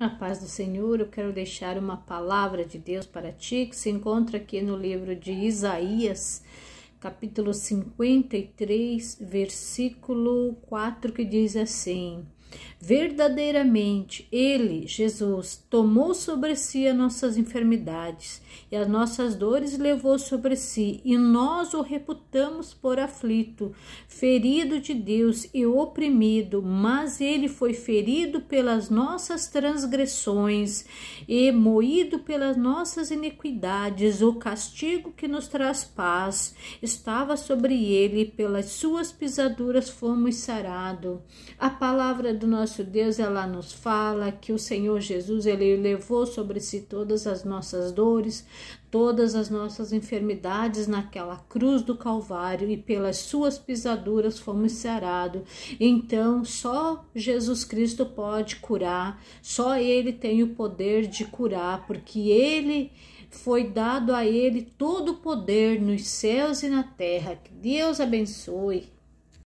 A paz do Senhor, eu quero deixar uma palavra de Deus para ti, que se encontra aqui no livro de Isaías, capítulo 53, versículo 4, que diz assim: Verdadeiramente, Ele, Jesus, tomou sobre si as nossas enfermidades e as nossas dores levou sobre si, e nós o reputamos por aflito, ferido de Deus e oprimido, mas ele foi ferido pelas nossas transgressões e moído pelas nossas iniquidades. O castigo que nos traz paz estava sobre ele, pelas suas pisaduras fomos sarados A palavra do do nosso Deus, ela nos fala que o Senhor Jesus, ele levou sobre si todas as nossas dores, todas as nossas enfermidades naquela cruz do Calvário e pelas suas pisaduras fomos sarados. Então, só Jesus Cristo pode curar, só ele tem o poder de curar, porque ele foi dado a ele todo o poder nos céus e na terra. Que Deus abençoe.